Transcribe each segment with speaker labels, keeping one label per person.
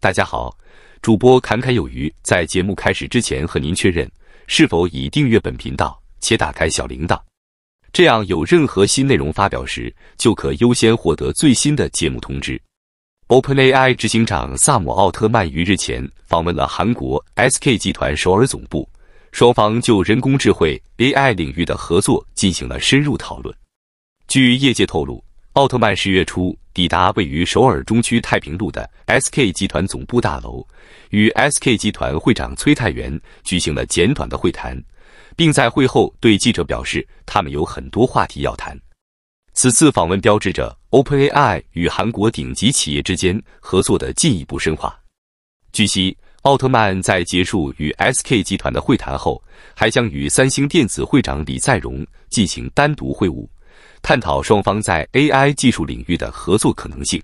Speaker 1: 大家好，主播侃侃有余。在节目开始之前，和您确认是否已订阅本频道且打开小铃铛，这样有任何新内容发表时，就可优先获得最新的节目通知。OpenAI 执行长萨姆·奥特曼于日前访问了韩国 SK 集团首尔总部，双方就人工智慧 AI 领域的合作进行了深入讨论。据业界透露。奥特曼十月初抵达位于首尔中区太平路的 SK 集团总部大楼，与 SK 集团会长崔泰源举行了简短的会谈，并在会后对记者表示，他们有很多话题要谈。此次访问标志着 OpenAI 与韩国顶级企业之间合作的进一步深化。据悉，奥特曼在结束与 SK 集团的会谈后，还将与三星电子会长李在镕进行单独会晤。探讨双方在 AI 技术领域的合作可能性。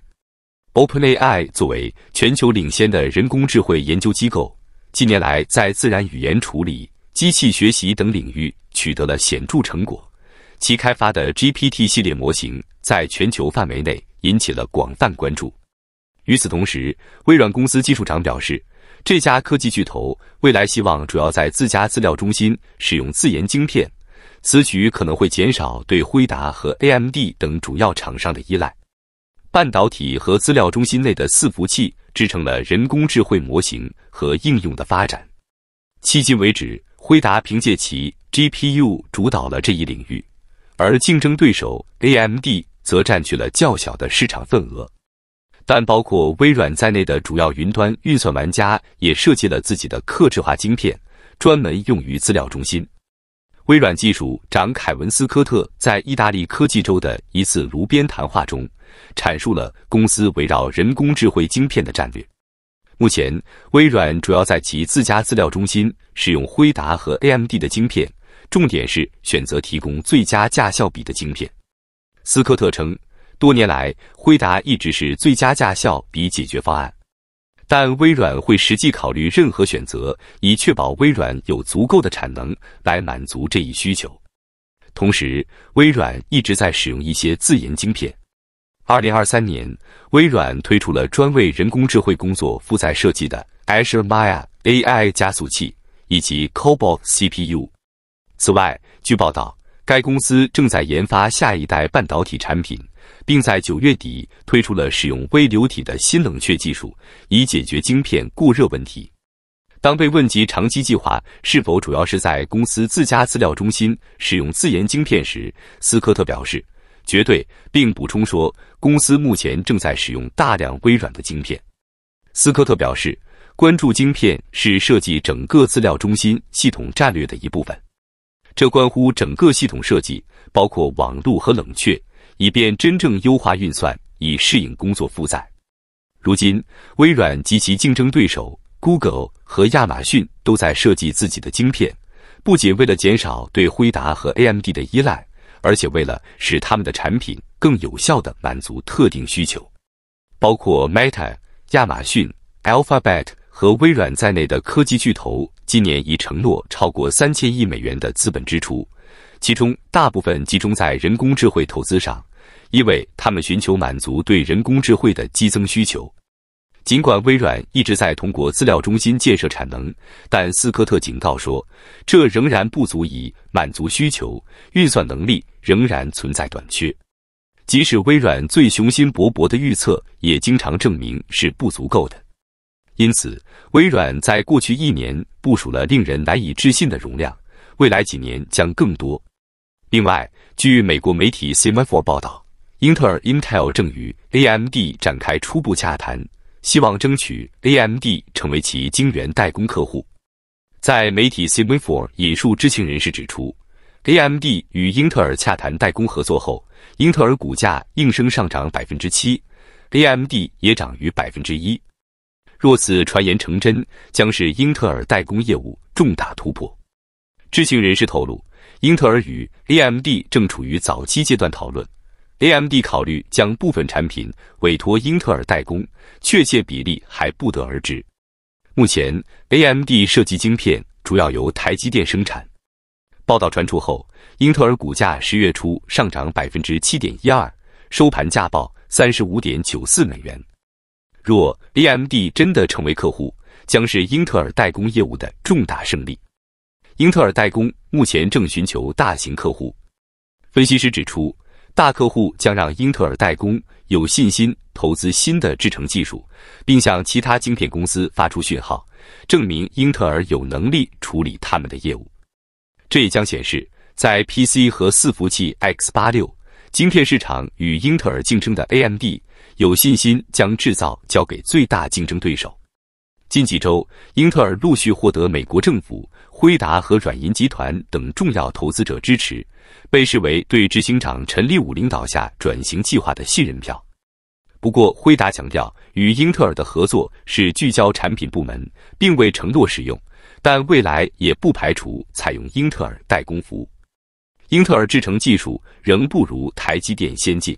Speaker 1: OpenAI 作为全球领先的人工智慧研究机构，近年来在自然语言处理、机器学习等领域取得了显著成果。其开发的 GPT 系列模型在全球范围内引起了广泛关注。与此同时，微软公司技术长表示，这家科技巨头未来希望主要在自家资料中心使用自研晶片。此举可能会减少对辉达和 AMD 等主要厂商的依赖。半导体和资料中心内的伺服器支撑了人工智慧模型和应用的发展。迄今为止，辉达凭借其 GPU 主导了这一领域，而竞争对手 AMD 则占据了较小的市场份额。但包括微软在内的主要云端运算玩家也设计了自己的克制化晶片，专门用于资料中心。微软技术长凯文斯科特在意大利科技周的一次炉边谈话中，阐述了公司围绕人工智慧晶片的战略。目前，微软主要在其自家资料中心使用辉达和 AMD 的晶片，重点是选择提供最佳价效比的晶片。斯科特称，多年来，辉达一直是最佳价效比解决方案。但微软会实际考虑任何选择，以确保微软有足够的产能来满足这一需求。同时，微软一直在使用一些自研晶片。二零二三年，微软推出了专为人工智慧工作负载设计的 Azure Mya AI 加速器以及 Cobalt CPU。此外，据报道，该公司正在研发下一代半导体产品。并在九月底推出了使用微流体的新冷却技术，以解决晶片过热问题。当被问及长期计划是否主要是在公司自家资料中心使用自研晶片时，斯科特表示绝对，并补充说公司目前正在使用大量微软的晶片。斯科特表示，关注晶片是设计整个资料中心系统战略的一部分，这关乎整个系统设计，包括网络和冷却。以便真正优化运算，以适应工作负载。如今，微软及其竞争对手 Google 和亚马逊都在设计自己的晶片，不仅为了减少对辉达和 AMD 的依赖，而且为了使他们的产品更有效地满足特定需求。包括 Meta、亚马逊、Alphabet 和微软在内的科技巨头，今年已承诺超过三千亿美元的资本支出。其中大部分集中在人工智慧投资上，因为他们寻求满足对人工智慧的激增需求。尽管微软一直在通过资料中心建设产能，但斯科特警告说，这仍然不足以满足需求，运算能力仍然存在短缺。即使微软最雄心勃勃的预测也经常证明是不足够的。因此，微软在过去一年部署了令人难以置信的容量，未来几年将更多。另外，据美国媒体 C-MEFOR 报道，英特尔 Intel 正与 AMD 展开初步洽谈，希望争取 AMD 成为其晶圆代工客户。在媒体 C-MEFOR 引述知情人士指出，AMD 与英特尔洽谈代工合作后，英特尔股价应声上涨百分之七，AMD 也涨逾百分之一。若此传言成真，将是英特尔代工业务重大突破。知情人士透露。英特尔与 AMD 正处于早期阶段讨论，AMD 考虑将部分产品委托英特尔代工，确切比例还不得而知。目前，AMD 设计晶片主要由台积电生产。报道传出后，英特尔股价十月初上涨百分之七点一二，收盘价报三十五点九四美元。若 AMD 真的成为客户，将是英特尔代工业务的重大胜利。英特尔代工目前正寻求大型客户。分析师指出，大客户将让英特尔代工有信心投资新的制程技术，并向其他晶片公司发出讯号，证明英特尔有能力处理他们的业务。这也将显示，在 PC 和伺服器 X 八六晶片市场与英特尔竞争的 AMD 有信心将制造交给最大竞争对手。近几周，英特尔陆续获得美国政府、辉达和软银集团等重要投资者支持，被视为对执行长陈立武领导下转型计划的信任票。不过，辉达强调，与英特尔的合作是聚焦产品部门，并未承诺使用，但未来也不排除采用英特尔代工服务。英特尔制程技术仍不如台积电先进，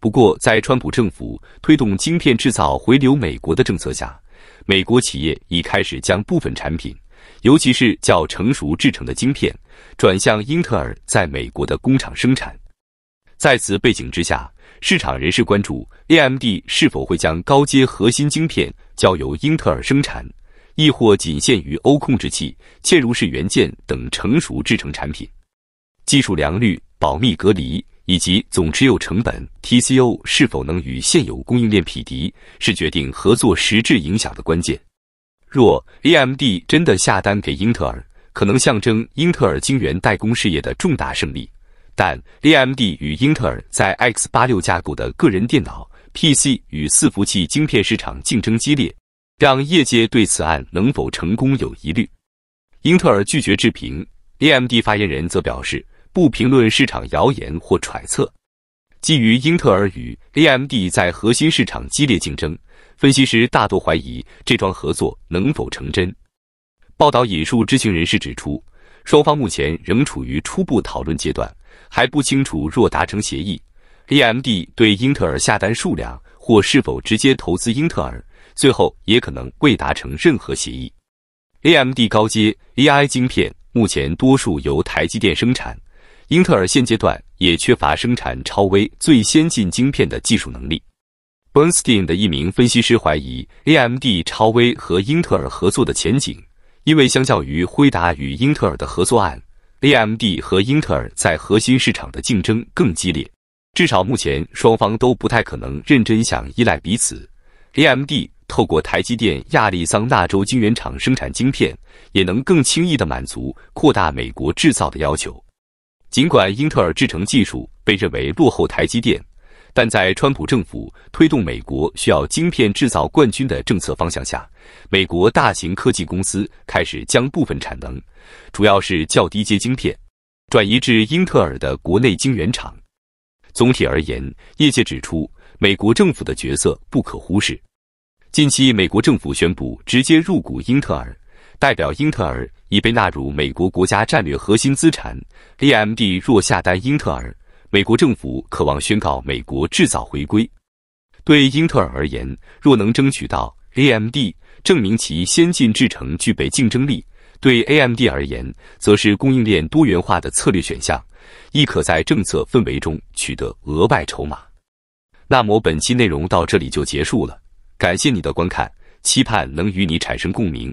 Speaker 1: 不过，在川普政府推动晶片制造回流美国的政策下。美国企业已开始将部分产品，尤其是较成熟制成的晶片，转向英特尔在美国的工厂生产。在此背景之下，市场人士关注 AMD 是否会将高阶核心晶片交由英特尔生产，亦或仅限于欧控制器、嵌入式元件等成熟制成产品。技术良率、保密隔离。以及总持有成本 TCO 是否能与现有供应链匹敌，是决定合作实质影响的关键。若 AMD 真的下单给英特尔，可能象征英特尔晶圆代工事业的重大胜利。但 AMD 与英特尔在 X86 架构的个人电脑 PC 与伺服器晶片市场竞争激烈，让业界对此案能否成功有疑虑。英特尔拒绝置评，AMD 发言人则表示。不评论市场谣言或揣测。基于英特尔与 AMD 在核心市场激烈竞争，分析师大多怀疑这桩合作能否成真。报道引述知情人士指出，双方目前仍处于初步讨论阶段，还不清楚若达成协议，AMD 对英特尔下单数量或是否直接投资英特尔。最后也可能未达成任何协议。AMD 高阶 AI 芯片目前多数由台积电生产。英特尔现阶段也缺乏生产超微最先进晶片的技术能力。b e r n s t e i n 的一名分析师怀疑 AMD 超微和英特尔合作的前景，因为相较于辉达与英特尔的合作案，AMD 和英特尔在核心市场的竞争更激烈。至少目前双方都不太可能认真想依赖彼此。AMD 透过台积电亚利桑那州晶圆厂生产晶片，也能更轻易地满足扩大美国制造的要求。尽管英特尔制程技术被认为落后台积电，但在川普政府推动美国需要晶片制造冠军的政策方向下，美国大型科技公司开始将部分产能，主要是较低阶晶片，转移至英特尔的国内晶圆厂。总体而言，业界指出，美国政府的角色不可忽视。近期，美国政府宣布直接入股英特尔。代表英特尔已被纳入美国国家战略核心资产。AMD 若下单英特尔，美国政府渴望宣告美国制造回归。对英特尔而言，若能争取到 AMD，证明其先进制程具备竞争力；对 AMD 而言，则是供应链多元化的策略选项，亦可在政策氛围中取得额外筹码。那么本期内容到这里就结束了，感谢你的观看，期盼能与你产生共鸣。